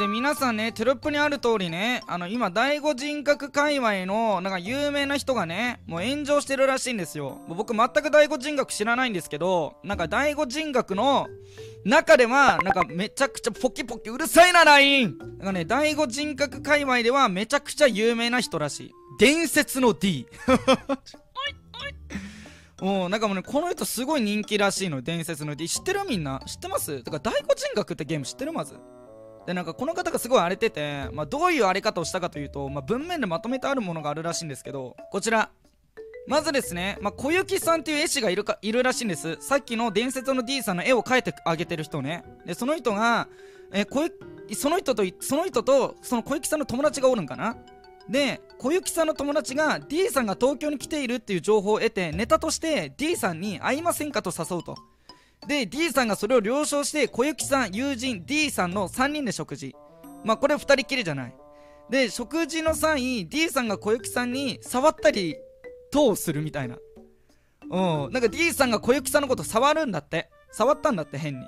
で皆さんねテロップにある通りねあの今第五人格界隈のなんか有名な人がねもう炎上してるらしいんですよ僕全く第五人格知らないんですけどなんか第五人格の中ではなんかめちゃくちゃポキポキうるさいなラインなんかね第五人格界隈ではめちゃくちゃ有名な人らしい伝説の D もうなんかもうねこの人すごい人気らしいの伝説の D 知ってるみんな知ってますだか第五人格ってゲーム知ってるまずでなんかこの方がすごい荒れてて、まあ、どういう荒れ方をしたかというと、まあ、文面でまとめてあるものがあるらしいんですけどこちらまずですね、まあ、小雪さんっていう絵師がいるかいるらしいんですさっきの伝説の D さんの絵を描いてあげてる人ねでその人が、え小その人とその人とその小雪さんの友達がおるんかなで小雪さんの友達が D さんが東京に来ているっていう情報を得てネタとして D さんに会いませんかと誘うとで D さんがそれを了承して小雪さん友人 D さんの3人で食事まあこれ2人きりじゃないで食事の際 D さんが小雪さんに触ったり等するみたいなうんなんか D さんが小雪さんのこと触るんだって触ったんだって変に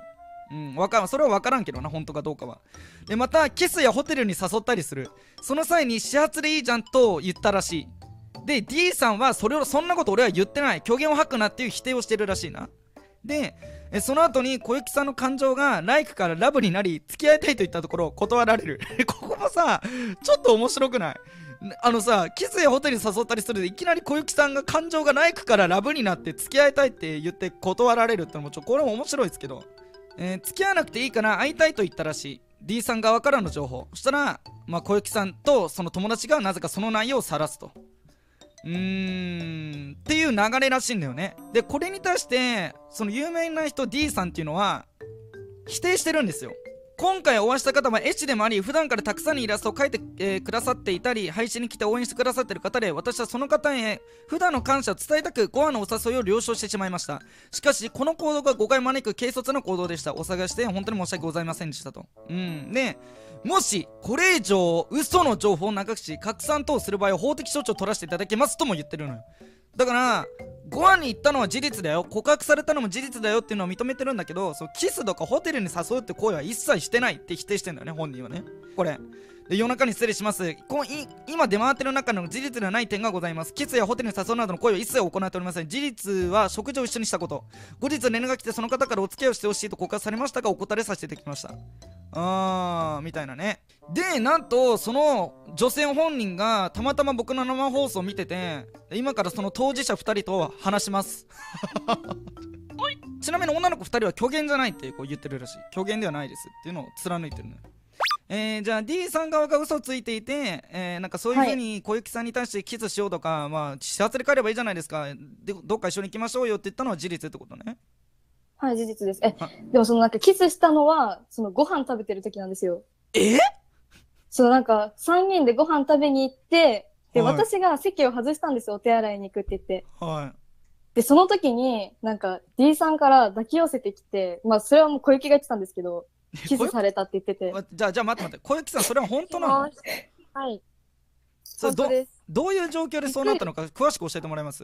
うんわからんそれは分からんけどな本当かどうかはでまたキスやホテルに誘ったりするその際に始発でいいじゃんと言ったらしいで D さんはそれをそんなこと俺は言ってない虚言を吐くなっていう否定をしてるらしいなでえその後に小雪さんの感情がライクからラブになり付き合いたいと言ったところを断られる ここもさちょっと面白くないあのさキスやホテル誘ったりするでいきなり小雪さんが感情がライクからラブになって付き合いたいって言って断られるってのもちょこれも面白いですけど、えー、付き合わなくていいから会いたいと言ったらしい D さん側からの情報そしたら、まあ、小雪さんとその友達がなぜかその内容を晒すとうーんっていう流れらしいんだよねでこれに対してその有名な人 D さんっていうのは否定してるんですよ今回お会いした方は絵師でもあり普段からたくさんにイラストを描いて、えー、くださっていたり配信に来て応援してくださっている方で私はその方へ普段の感謝を伝えたくご飯のお誘いを了承してしまいましたしかしこの行動が誤解招く軽率な行動でしたお探しで本当に申し訳ございませんでしたとうんねもしこれ以上嘘の情報を長くし拡散等する場合は法的処置を取らせていただけますとも言ってるのよだからご飯に行ったのは事実だよ告白されたのも事実だよっていうのは認めてるんだけどそうキスとかホテルに誘うって行為は一切してないって否定してんだよね本人はねこれで夜中に失礼しますこ今出回ってる中の事実ではない点がございますキスやホテルに誘うなどの行為は一切行っておりません事実は食事を一緒にしたこと後日連絡が来てその方からお付き合いをしてほしいと告白されましたがお答えさせていただきましたあーみたいなねでなんとその女性本人がたまたま僕の生放送を見てて今からその当事者2人と話しますちなみに女の子2人は虚言じゃないってこう言ってるらしい虚言ではないですっていうのを貫いてるのよえー、じゃあ D さん側が嘘ついていて、えー、なんかそういうふうに小雪さんに対してキスしようとか、はい、まあ幸せで帰ればいいじゃないですかでどっか一緒に行きましょうよって言ったのは事実ってことねはい、事実です。えでもそのなんかキスしたのは、そのご飯食べてる時なんですよ。えそのなんか、3人でご飯食べに行って、で、はい私が席を外したんですよ、お手洗いに行くって言って。はい。で、その時に、なんか、D さんから抱き寄せてきて、まあ、それはもう小雪が言ってたんですけど、キスされたって言ってて。じゃあ、じゃあ待って待って。小雪さん、それは本当なのはい。それどです。どういう状況でそうなったのか詳しく教えてもらえます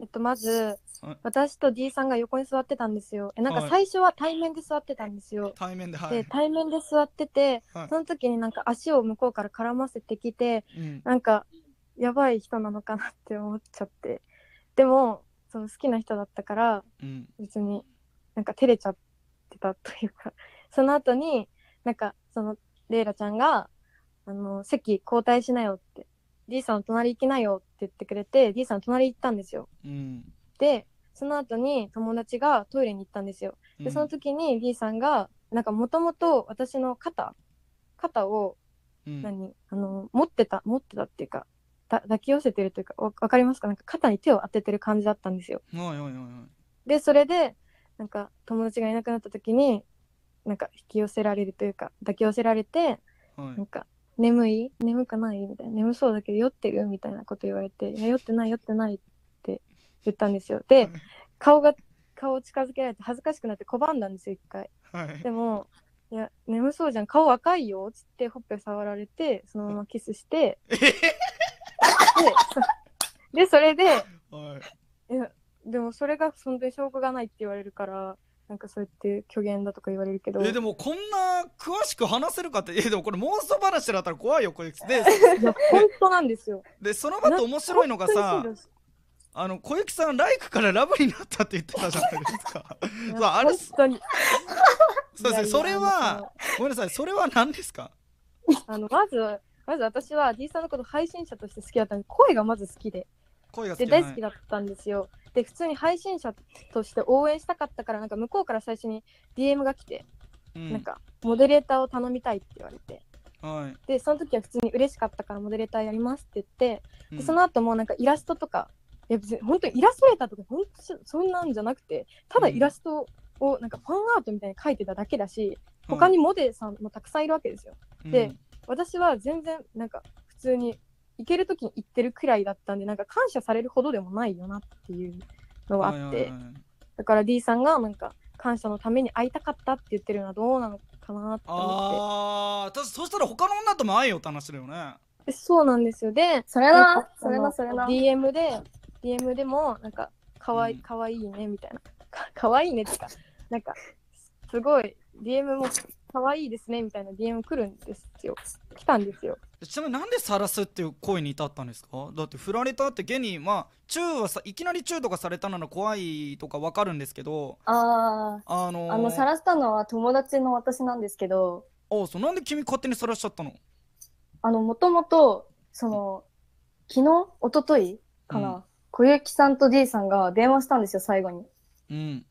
えっと、まず私と D さんが横に座ってたんですよえなんか最初は対面で座ってたんですよ、対面ではで対面で座ってて、その時になんか足を向こうから絡ませてきてなんかやばい人なのかなって思っちゃってでもその好きな人だったから別になんか照れちゃってたというか その後になんかそのレイラちゃんがあの席交代しなよって D さん隣行きなよって言ってくれて D さん隣行ったんですよ。うん、でその後に友達がトイレに行ったんですよ。でその時に D さんがなんかもともと私の肩肩を何、あの持ってた持ってたっていうか抱き寄せてるというか分かりますかなんか肩に手を当ててる感じだったんですよ。でそれでなんか友達がいなくなった時になんか引き寄せられるというか抱き寄せられて、はい、なんか眠い眠くないみたいな眠そうだけど酔ってるみたいなこと言われて「いや酔ってない酔ってない」って言ったんですよで顔が顔を近づけられて恥ずかしくなって拒んだんですよ一回、はい、でも「いや眠そうじゃん顔赤いよ」っつってほっぺ触られてそのままキスしてで それで、はい、やでもそれが本当に証拠がないって言われるからなんかそうやって虚言だとか言われるけどえでもこんな詳しく話せるかってえでもこれ妄想話だったら怖いよこ いつで本当なんですよでその後面白いのがさあの小雪さんライクからラブになったって言ってたじゃないですかそうあれ本当にそうですねそれはごめんなさいそれは何ですかあのまずまず私は D さんのこと配信者として好きだったんで声がまず好きでで大好きだったんですよ。で普通に配信者として応援したかったからなんか向こうから最初に DM が来て、うん、なんかモデレーターを頼みたいって言われて、はい、でその時は普通に嬉しかったからモデレーターやりますって言って、うん、でその後もなんかイラストとかいや別に本当にイラストレーターとか本当そんなんじゃなくてただイラストをなんかファンアートみたいに描いてただけだし、うん、他にモデさんもたくさんいるわけですよ。で私は全然なんか普通に行ける時に行ってるくらいだったんでなんか感謝されるほどでもないよなっていうのがあって、だから D さんがなんか感謝のために会いたかったって言ってるのはどうなのかなって思ってああそしたら他の女とも会えよって話だよねそうなんですよでそれなそれなそれな DM で DM でもなんかかわい,、かわいいねみたいなかわいいねってかなんかすごい DM も可愛いですねみたいな DM 来るんですよ来たんですよちなみになんで晒すっていう行為に至ったんですかだって振られたって現にまあ中はさいきなり中とかされたなら怖いとかわかるんですけどあああのー、あの晒したのは友達の私なんですけどおあそうなんで君勝手に晒しちゃったのあのもともとその昨日一昨日かな、うん、小雪さんと D さんが電話したんですよ最後にうん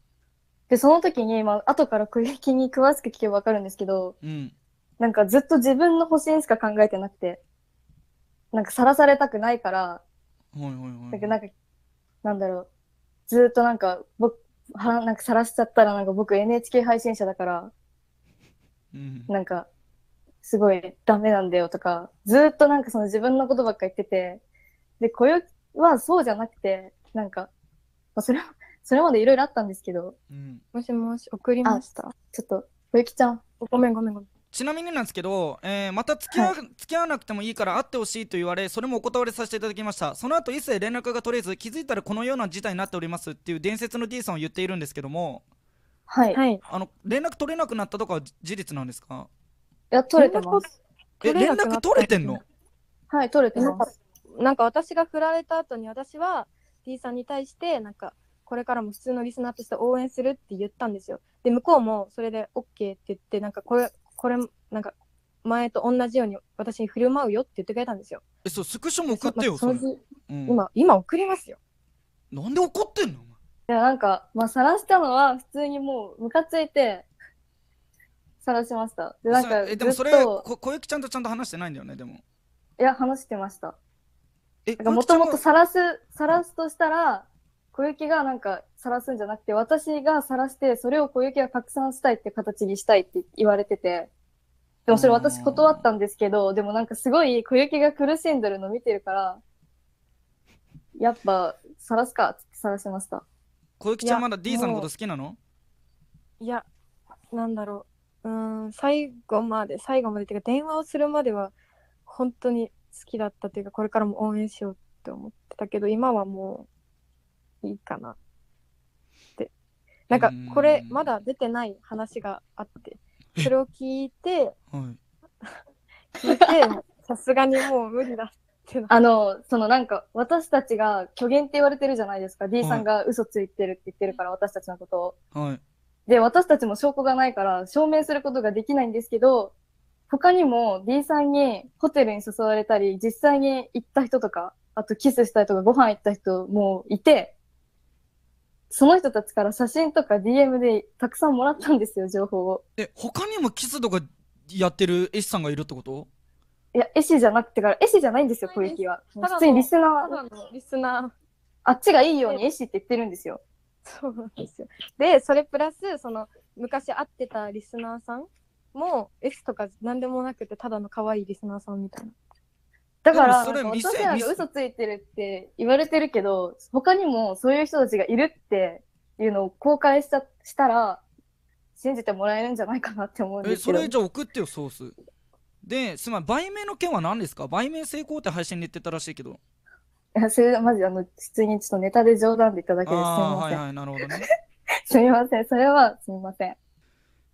で、その時に、まあ、後から小雪に詳しく聞けばわかるんですけど、うん、なんかずっと自分の保身しか考えてなくて、なんかさらされたくないから、おいおいおいなんか、なんだろう、ずっとなんか、僕、はなんかさらしちゃったらなんか僕 NHK 配信者だから、うん、なんか、すごいダメなんだよとか、ずっとなんかその自分のことばっか言ってて、で、小雪はそうじゃなくて、なんか、まあ、それはそれまでいろいろあったんですけど、うん、もしもし送りましたちょっとゆきちゃんごめんごめんごめんちなみになんですけど、えー、また付き,、はい、付き合わなくてもいいから会ってほしいと言われそれもお断りさせていただきましたその後一切連絡が取れず気づいたらこのような事態になっておりますっていう伝説の D さんを言っているんですけどもはいあの連絡取れなくなったとか事実なんですかいや取れてますえ連絡取れてんのはい取れてますなんか私が振られた後に私は D さんに対してなんかこれからも普通のリスナーとして応援するって言ったんですよ。で、向こうもそれで OK って言って、なんかこれ、これ、なんか前と同じように私に振る舞うよって言ってくれたんですよ。え、そう、スクショも送ってよ、そまあ、その時、うん、今、今送りますよ。なんで怒ってんのいや、なんか、まあ、晒したのは普通にもうムカついて、晒しました。で、なんかえ、でもそれ、こ小雪ちゃんとちゃんと話してないんだよね、でも。いや、話してました。え、もともと晒す、晒すとしたら、小雪がなんか晒すんじゃなくて、私が晒して、それを小雪が拡散したいって形にしたいって言われてて、でもそれ私断ったんですけど、でもなんかすごい小雪が苦しんでるの見てるから、やっぱ晒すかって晒しました。小雪ちゃんまだ D さんのこと好きなのいや、なんだろう。うん、最後まで、最後までっていうか電話をするまでは本当に好きだったというか、これからも応援しようって思ってたけど、今はもういいかなって。なんかこれまだ出てない話があって、それを聞いて、はい、聞いて、さすがにもう無理だってあの、そのなんか私たちが虚言って言われてるじゃないですか。はい、D さんが嘘ついてるって言ってるから私たちのことを。はい。で、私たちも証拠がないから証明することができないんですけど、他にも D さんにホテルに誘われたり、実際に行った人とか、あとキスしたりとかご飯行った人もいて、その人たちから写真とか DM でたくさんもらったんですよ、情報を。え、他にもキスとかやってる絵師さんがいるってこといや、絵師じゃなくてから、絵師じゃないんですよ、小雪は。普通にリスナー。リスナー。あっちがいいように絵師って言ってるんですよ。そうなんですよ。で、それプラス、その、昔会ってたリスナーさんも、絵師とか何でもなくて、ただの可愛いリスナーさんみたいな。だからそれ落とせ嘘ついてるって言われてるけど他にもそういう人たちがいるっていうのを公開したしたら信じてもらえるんじゃないかなって思うんですけどえそれじゃ送ってよソースで、すまり売名の件は何ですか売名成功って配信に言ってたらしいけど。いや、それまじ、あの、普通にちょっとネタで冗談でいただけです。すみません。はいはい、なるほどね。すみません。それは、すみません。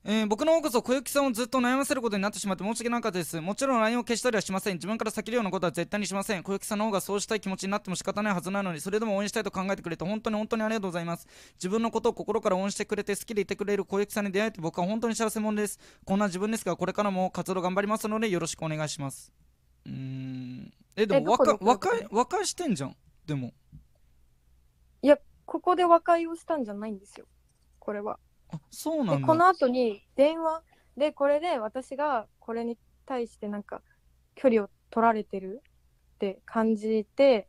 えー、僕の方こそ小雪さんをずっと悩ませることになってしまって申し訳なかったです。もちろん LINE を消したりはしません。自分から避けるようなことは絶対にしません。小雪さんの方がそうしたい気持ちになっても仕方ないはずなのに、それでも応援したいと考えてくれて本当に本当にありがとうございます。自分のことを心から応援してくれて好きでいてくれる小雪さんに出会えて僕は本当に幸せ者です。こんな自分ですが、これからも活動頑張りますのでよろしくお願いします。うーん。え、でも若若い、和解してんじゃん。でも。いや、ここで和解をしたんじゃないんですよ。これは。そうなんこの後に電話でこれで私がこれに対してなんか距離を取られてるって感じて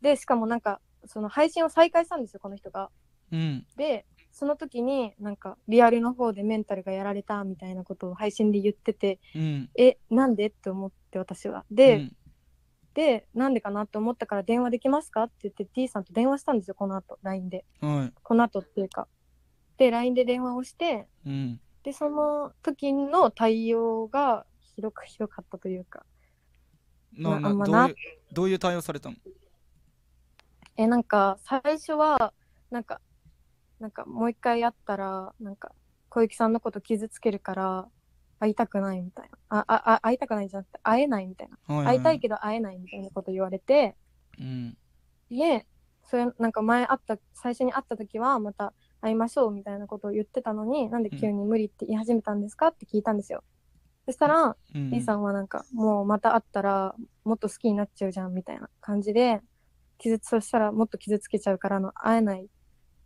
でしかもなんかその配信を再開したんですよこの人が。うん、でその時になんかリアルの方でメンタルがやられたみたいなことを配信で言ってて、うん、えなんでって思って私は。で、うん、でなんでかなって思ったから電話できますかって言って T さんと電話したんですよこの後 LINE で、はい、この後っていうかで LINE で電話をして、うん、でその時の対応が広く広かったというかなななどういう対応されたのえなんか最初はなんかなんかもう一回会ったらなんか小雪さんのこと傷つけるから会いたくないみたいなああ会いたくないじゃなくて会えないみたいな、はいはい、会いたいけど会えないみたいなこと言われて、うん、でそれなんか前会った最初に会った時はまた会いましょうみたいなことを言ってたのに、なんで急に無理って言い始めたんですかって聞いたんですよ。そしたら、うん、さんはなんか、もうまた会ったら、もっと好きになっちゃうじゃんみたいな感じで、傷つ、そしたらもっと傷つけちゃうからの、会えない。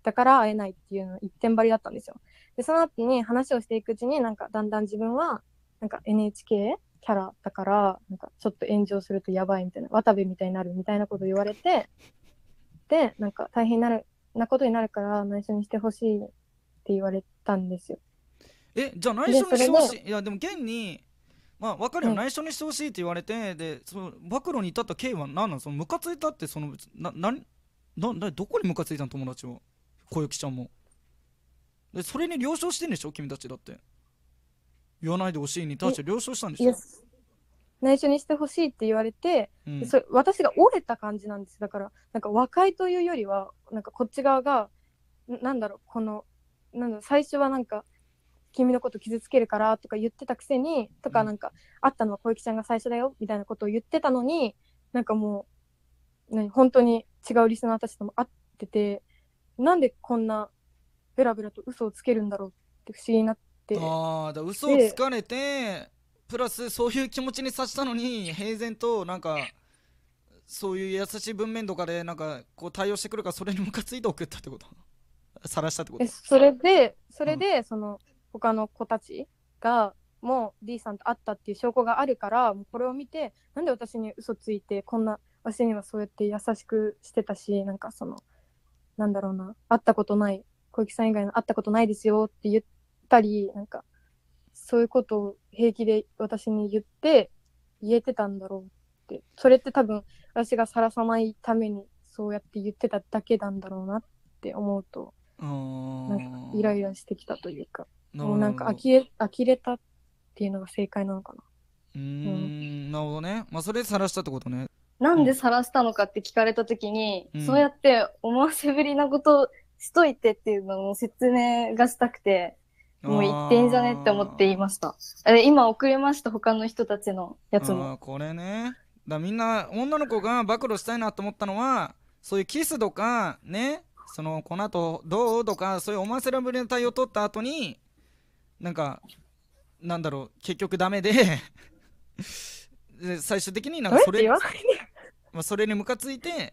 だから会えないっていうの一点張りだったんですよ。で、その後に話をしていくうちに、なんかだんだん自分は、なんか NHK キャラだから、なんかちょっと炎上するとやばいみたいな、渡部みたいになるみたいなこと言われて、で、なんか大変になるなことになるから内緒にしてほしいって言われたんですよ。えじゃあ内緒にしてほしいいやでも現にまあ分かるよ、内緒にしてほしいって言われてでその暴露に至った経緯は何なのそのムカついたってそのななななどこにムカついたの友達は小雪ちゃんもでそれに了承してんでしょ君たちだって言わないでほしいに対して了承したんでしょ内緒にしてほしいって言われて、うん、それ私が折れた感じなんですだからなんか和解というよりはなんかこっち側がなんだろうこのなんだろう最初はなんか君のこと傷つけるからとか言ってたくせにとかなんか、あったのは小雪ちゃんが最初だよみたいなことを言ってたのになんかもう何本当に違うリスナーたちとも会っててなんでこんなベラベラと嘘をつけるんだろうって不思議になってああだ嘘をつかれてプラスそういう気持ちにさせたのに平然となんかそういう優しい文面とかでなんかこう対応してくるからそれにムカついて送ったってこと晒したってことそれでそれで、その他の子たちがもう D さんと会ったっていう証拠があるからこれを見てなんで私に嘘ついてこんな私にはそうやって優しくしてたしなんかそのなんだろうな会ったことない小池さん以外の会ったことないですよって言ったりなんかそういうことを平気で私に言って言えてたんだろうってそれって多分私がさらさないためにそうやって言ってただけなんだろうなって思うとなんかイライラしてきたというかもうなんか呆れ呆れたっていうのが正解なのかな。うん、なるほどね。まあそれで晒したってことね。なんで晒したのかって聞かれたときに、うん、そうやって思わせぶりなことしといてっていうのを説明がしたくて、もう一点じゃねって思って言いました。え今送りました、他の人たちのやつも。これね。だみんな、女の子が暴露したいなと思ったのは、そういうキスとか、ね、その、この後どうとか、そういう思わせらぶりの対応を取った後に、なんか、なんだろう、結局ダメで 最終的になんかそれ、まあそれにムカついて、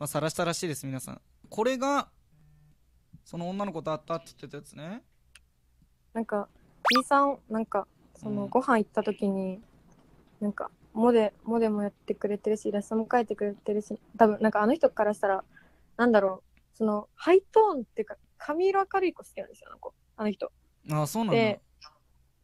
まあ、晒したらしいです、皆さん。これが、その女の子と会ったって言ってたやつね。なんか B さんなんかそのご飯行った時に、なんかモデモデもやってくれてるしイラストも描いてくれてるし多分なんかあの人からしたらなんだろうそのハイトーンっていうか髪色明るい子好きなんですよあの人。ああそうなんで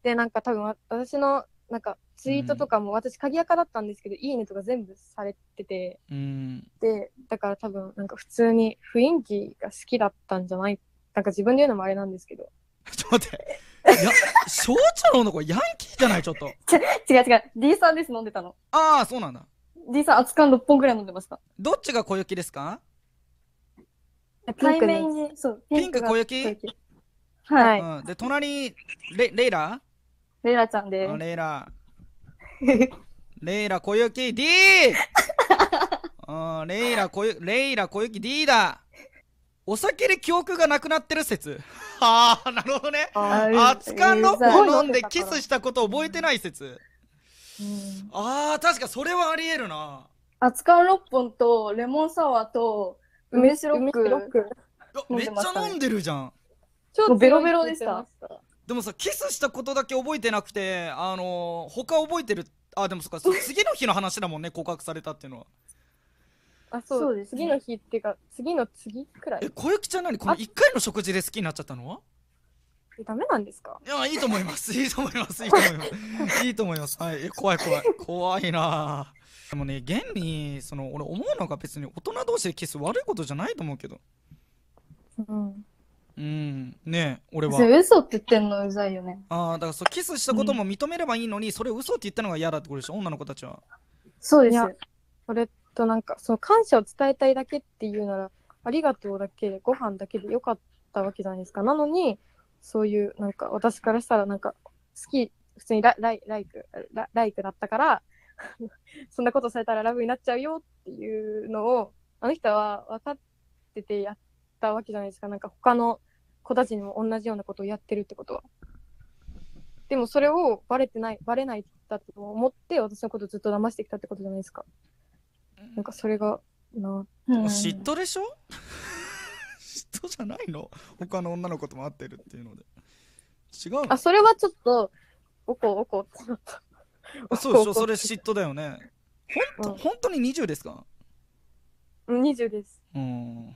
でなんか多分私のなんかツイートとかも、私鍵垢だったんですけど「いいね」とか全部されてて、うん、でだから多分なんか普通に雰囲気が好きだったんじゃないなんか自分で言うのもあれなんですけど ちょっと待って。いや、翔ちゃんのこれヤンキーじゃないちょっと。違う違う。D さんです、飲んでたの。ああ、そうなんだ。D さん、熱燗6本ぐらい飲んでました。どっちが小雪ですか対面に、そう。ピンク小雪はい、うん。で、隣、レレイラレイラちゃんです。レイラ。レイラ 小雪 D! あレイラ小雪、レイラ小雪 D だお酒で記憶がなくなってる説はあなるほどね熱燗ロックを飲んでキスしたこと覚えてない説、うん、あー確かそれはありえるな熱燗6本とレモンサワーと梅シロックロックめっちゃ飲んでるじゃんちょっとベロベロでしたでもさキスしたことだけ覚えてなくてあのー、他覚えてるあでもそっか次の日の話だもんね告白されたっていうのはあそうそうですね次の日っていうか次の次くらいえ小雪ちゃん何この1回の食事で好きになっちゃったのダメなんですかいやいいと思います いいと思いますいいと思いますいいと思いますはいえ怖い怖い怖いなでもね現にその俺思うのが別に大人同士でキス悪いことじゃないと思うけどうんうんね俺はそ嘘って言ってんのうざいよねああだからそうキスしたことも認めればいいのに、それ嘘って言ったのが嫌だってことでしょ女の子たちはそうですいれとなんかその感謝を伝えたいだけっていうならありがとうだけでご飯だけでよかったわけじゃないですかなのにそういうなんか私からしたらなんか好き普通にラライライクラライクだったから そんなことされたらラブになっちゃうよっていうのをあの人は分かっててやったわけじゃないですかなんか他の子たちにも同じようなことをやってるってことは。でもそれをバレてないバレないだと思って私のことずっと騙してきたってことじゃないですか。なんかそれがな、うん、嫉妬でしょ嫉妬 じゃないの他の女の子とも会ってるっていうので違うあそれはちょっとおこおこってなっあそうでしょそれ嫉妬だよねほんと、うん、本当に20ですか20ですうん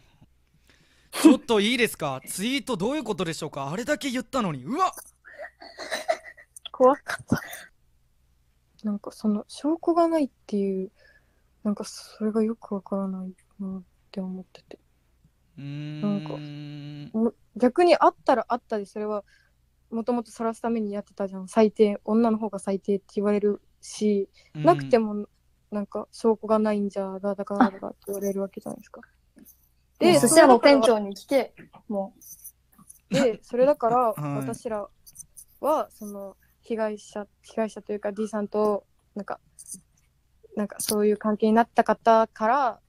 ちょっといいですかツイートどういうことでしょうかあれだけ言ったのにうわ怖かったなんかその証拠がないっていうなんかそれがよくわからないなって思っててなんか逆にあったらあったでそれはもともと晒すためにやってたじゃん最低女の方が最低って言われるしなくてもなんか証拠がないんじゃだだかだだかって言われるわけじゃないですか。でそしたら店長に来てもう。でそれだから 私らはその被害者被害者というか D さんとなんかなんかそういう関係になった方から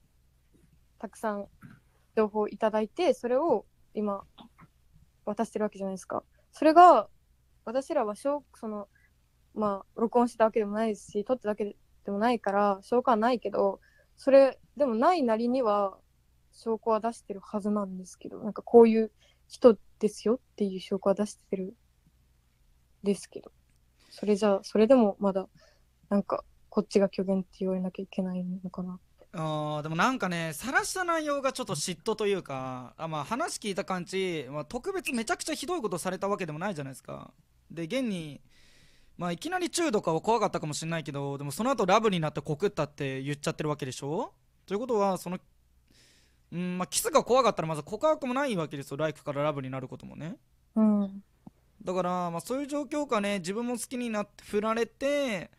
たくさん情報をいただいてそれを今渡してるわけじゃないですか。それが私らはそのまあ録音してたわけでもないですし撮っただけでもないから証拠はないけどそれでもないなりには証拠は出してるはずなんですけどなんかこういう人ですよっていう証拠は出してるですけどそれじゃあそれでもまだなんかこっちが虚言って言われなきゃいけないのかなあでもなんかね晒した内容がちょっと嫉妬というかあ、まあ、話聞いた感じ、まあ、特別めちゃくちゃひどいことされたわけでもないじゃないですかで現に、まあ、いきなり中毒は怖かったかもしれないけどでもその後ラブになって告ったって言っちゃってるわけでしょということはそのうんまあ、キスが怖かったらまず告白もないわけですよライクからラブになることもね、うん、だから、まあ、そういう状況下ね自分も好きになって振られて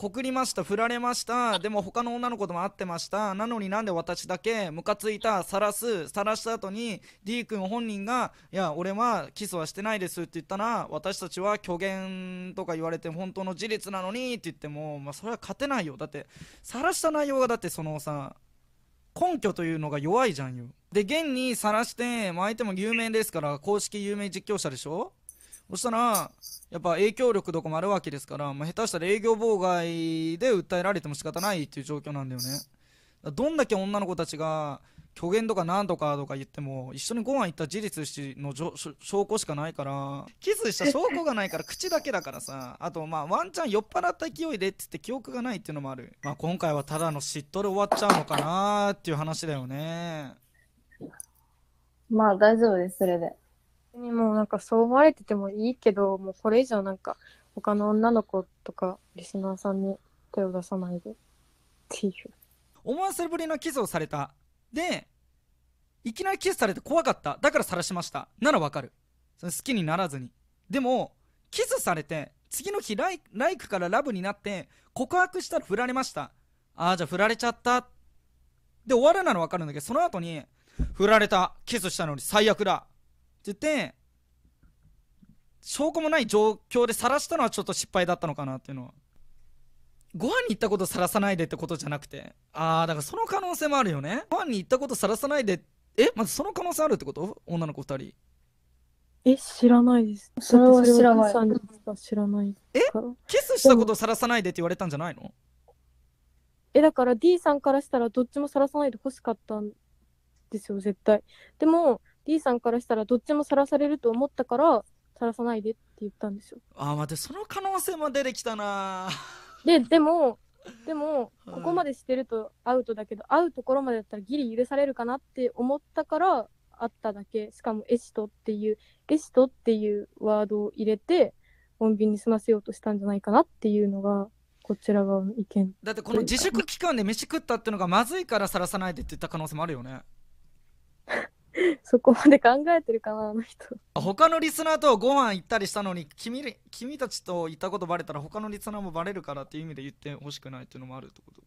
告りました振られましたでも他の女の子とも会ってましたなのになんで私だけムカついた晒す晒した後に D 君本人が「いや俺はキスはしてないです」って言ったら私たちは虚言とか言われて本当の事実なのにって言っても、まあ、それは勝てないよだって晒した内容がだってそのさ根拠というのが弱いじゃんよで現に晒して、まあ、相手も有名ですから公式有名実況者でしょそしたら、やっぱ影響力とかもあるわけですから、まあ、下手したら営業妨害で訴えられても仕方ないっていう状況なんだよね。どんだけ女の子たちが虚言とかなんとかとか言っても一緒にご飯行った事実の証拠しかないからキスした証拠がないから口だけだからさあとまあワンチャン酔っ払った勢いでっつって記憶がないっていうのもある、まあ、今回はただの嫉妬で終わっちゃうのかなっていう話だよねまあ大丈夫ですそれで。にもうなんかそう思われててもいいけどもうこれ以上なんか他の女の子とかリスナーさんに手を出さないでっていう思わせぶりのキスをされたでいきなりキスされて怖かっただから晒しましたならわかるその好きにならずにでもキスされて次の日ライライクからラブになって告白したら振られましたああじゃあ振られちゃったで終わるならわかるんだけどその後に振られたキスしたのに最悪だ言って証拠もない状況で晒したのはちょっと失敗だったのかなっていうのはご飯に行ったこと晒さないでってことじゃなくてああだからその可能性もあるよねご飯に行ったこと晒さないでえまずその可能性あるってこと女の子2人え知らないですそれは知らない知らないえキスしたこと晒さないでって言われたんじゃないのえだから D さんからしたらどっちも晒さないで欲しかったんですよ絶対でも D さんからしたらどっちも晒されると思ったから晒さないでって言ったんですよあ待ってその可能性も出てきたなででもでもここまでしてるとアウトだけど、会うところまでだったらギリ許されるかなって思ったから会っただけしかも「エシト」っていう「エシト」っていうワードを入れて穏便に済ませようとしたんじゃないかなっていうのがこちら側の意見だってこの自粛期間で飯食ったってのがまずいからさらさないでって言った可能性もあるよね そこまで考えてるかなあの人他のリスナーとご飯行ったりしたのに君君たちと行ったことバレたら他のリスナーもバレるからっていう意味で言ってほしくないっていうのもあるってこと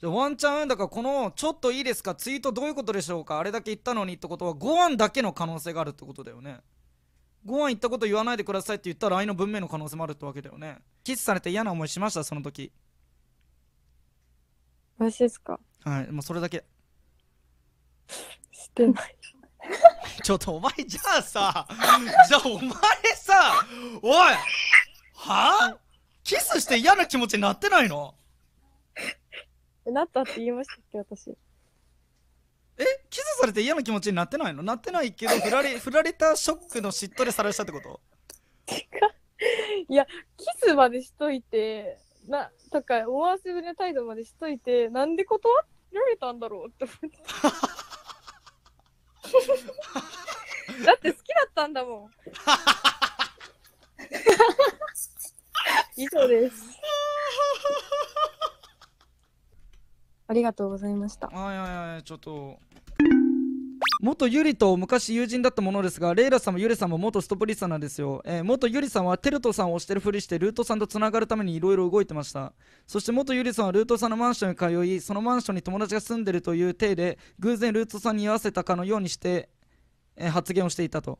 じゃワンチャンだからこの「ちょっといいですか」ツイートどういうことでしょうかあれだけ言ったのにってことはご飯だけの可能性があるってことだよねご飯行ったこと言わないでくださいって言ったら愛の文明の可能性もあるってわけだよねキスされて嫌な思いしましたその時私ですかはいもうそれだけしてない ちょっとお前じゃあさ じゃあお前さおいはあキスして嫌な気持ちになってないのなったって言いましたっけ私えキスされて嫌な気持ちになってないのなってないけど振られ 振られたショックの嫉妬でさらしたってこといやキスまでしといてなとか思わせぶりな態度までしといてなんで断られたんだろうって思って だって好きだったんだもん。以上です。ありがとうございました。はいはいはい、ちょっと。元ゆりと昔友人だったものですがレイラさんもゆりさんも元ストップリスタなんですよ、えー、元ゆりさんはテルトさんを押してるふりしてルートさんとつながるためにいろいろ動いてましたそして元ゆりさんはルートさんのマンションに通いそのマンションに友達が住んでるという体で偶然ルートさんに合わせたかのようにして、えー、発言をしていたと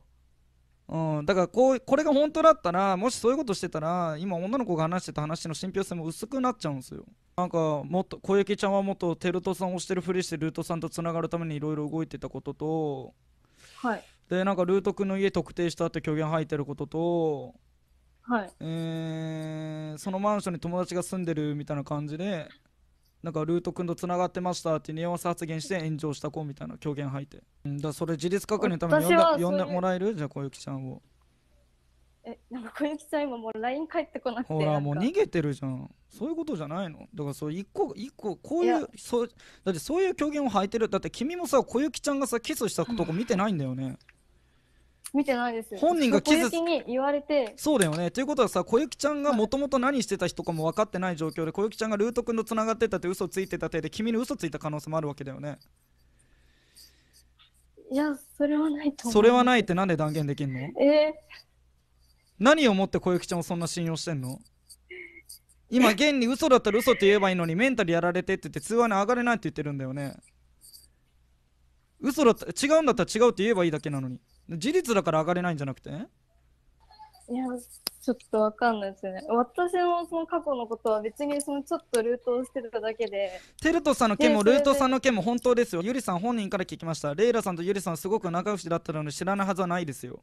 うん、だからこうこれが本当だったらもしそういうことしてたら今女の子が話してた話の信憑性も薄くなっちゃうんですよなんかもっと小雪ちゃんは元テルトさんをしてるふりしてルートさんとつながるためにいろいろ動いてたことと、はい、でなんかルート君の家特定したって虚言吐いてることと、はいえー、そのマンションに友達が住んでるみたいな感じでなんかルート君とつながってましたってニュアンス発言して炎上した子みたいな狂言吐いて、うん、だそれ自立確認のために呼んだ呼んでもらえるじゃあ小雪ちゃんをえなんか小雪ちゃん今もう LINE 返ってこなくてほらもう逃げてるじゃんそういうことじゃないのだからそう一個一個こういうそうだってそういう狂言を吐いてるだって君もさ小雪ちゃんがさキスしたとこ見てないんだよね、見てないです本人が気づ小に言われてそうだよねということはさ小雪ちゃんがもともと何してた人かも分かってない状況で小雪ちゃんがルート君とつながってたって嘘ついてた手で君に嘘ついた可能性もあるわけだよねいやそれはないと思うそれはないってなんで断言できんのえー、何をもって小雪ちゃんをそんな信用してんの今現に嘘だったら嘘って言えばいいのにメンタルやられてって言って通話に上がれないって言ってるんだよね嘘だった違うんだったら違うって言えばいいだけなのに事実だから上がれないんじゃなくていやちょっとわかんないですね私もその過去のことは別にそのちょっとルートをしてただけでテルトさんの件もルートさんの件も本当ですよゆりさん本人から聞きましたレイラさんとゆりさんすごく仲良しだったので知らないはずはないですよ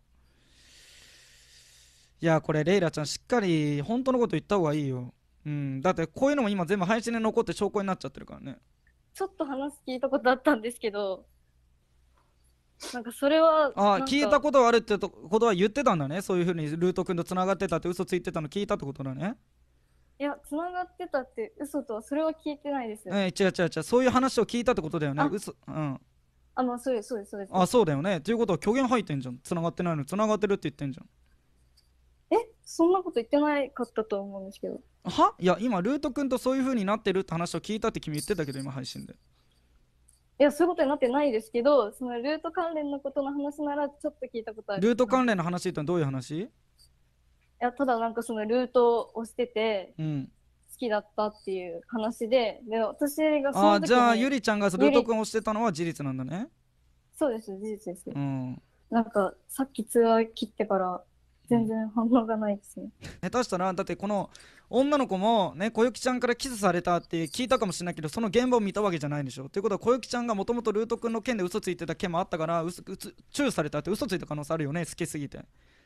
いやこれレイラちゃんしっかり本当のこと言った方がいいようんだってこういうのも今全部配信で残って証拠になっちゃってるからねちょっと話聞いたことあったんですけどなんかそれはあ聞いたことあるってことは言ってたんだねそういうふうにルート君とつながってたって嘘ついてたの聞いたってことだねいやつながってたって嘘とはそれは聞いてないですえー、違う違う違うそういう話を聞いたってことだよね嘘うんあまあそうですそうですそうですあそうだよねということは虚言入ってんじゃんつながってないのつながってるって言ってんじゃんえそんなこと言ってないかったと思うんですけどはいや今ルート君とそういうふうになってるって話を聞いたって君言ってたけど今配信でいやそういうことになってないですけどそのルート関連のことの話ならちょっと聞いたことあるルート関連の話ってどういう話いやただなんかそのルートをしてて、うん、好きだったっていう話でで私がそのあじゃあゆりちゃんがそのルート君をしてたのは事実なんだねそうです事実です、うん、なんかさっき通話切ってから全然反応がないですね下手したらだってこの女の子もね小雪ちゃんからキスされたって聞いたかもしれないけどその現場を見たわけじゃないでしょということは小雪ちゃんがもともとルート君の件で嘘ついてた件もあったからうすうつチューされたって嘘ついた可能性あるよね好きすぎて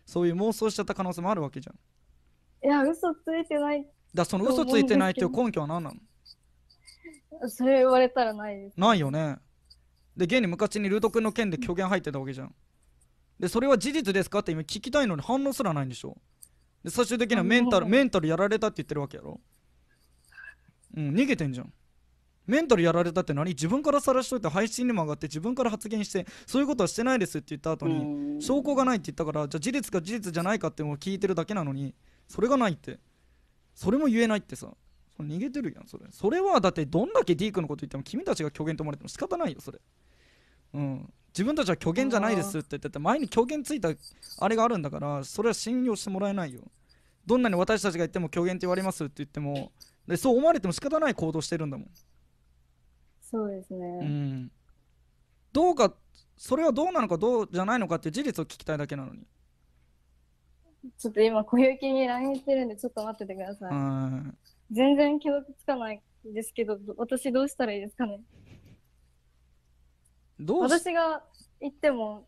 そういう妄想しちゃった可能性もあるわけじゃんいや嘘ついてないだその嘘ついてないっていう根拠は何なのそれ言われたらないですないよねで現に昔にルート君の件で虚言入ってたわけじゃんでそれは事実ですかって今聞きたいのに反応すらないんでしょで最終的にはメンタルメンタルやられたって言ってるわけやろうん逃げてんじゃんメンタルやられたって何自分から晒しといて配信にも上がって自分から発言してそういうことはしてないですって言った後に証拠がないって言ったからじゃあ事実か事実じゃないかってもう聞いてるだけなのにそれがないってそれも言えないってさそ逃げてるやんそれそれはだってどんだけディークのこと言っても君たちが虚言と思われても仕方ないよそれうん自分たちは虚言じゃないですって言ってて前に虚言ついたあれがあるんだからそれは信用してもらえないよどんなに私たちが言っても虚言って言われますって言ってもでそう思われても仕方ない行動してるんだもんそうですねうんどうかそれはどうなのかどうじゃないのかって事実を聞きたいだけなのにちょっと今小雪に LINE してるんでちょっと待っててください全然記録つかないですけど私どうしたらいいですかねどう私が言っても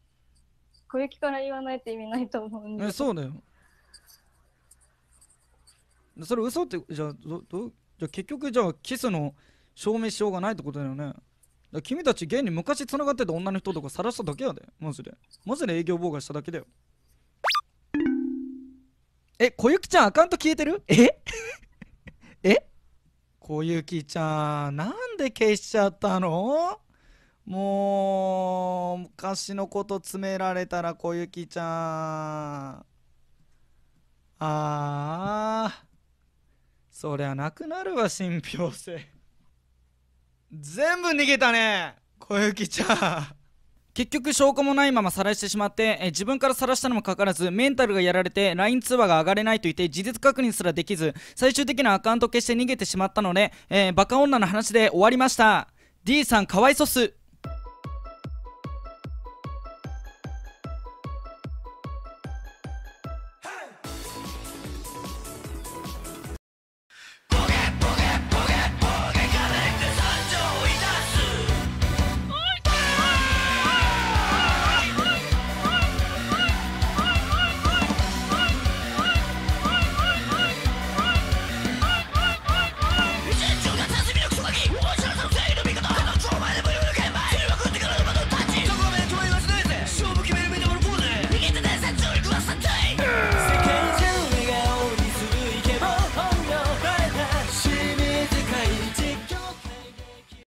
小雪から言わないと意味ないと思うんでえそうだよそれ嘘ってじゃあどどじゃ結局じゃあキスの証明しようがないってことだよねだ君たち現に昔つながってた女の人とか晒しただけやでマジでマジで営業妨害しただけだよえ小雪ちゃんアカウント消えてるええ小雪ちゃんなんで消しちゃったのもう昔のこと詰められたら小雪ちゃんああそりゃなくなるわ信憑性全部逃げたね小雪ちゃん結局証拠もないまま晒してしまってえ自分から晒したのもかかわらずメンタルがやられて LINE 通話が上がれないと言って事実確認すらできず最終的なアカウント消して逃げてしまったので、えー、バカ女の話で終わりました D さんかわいそす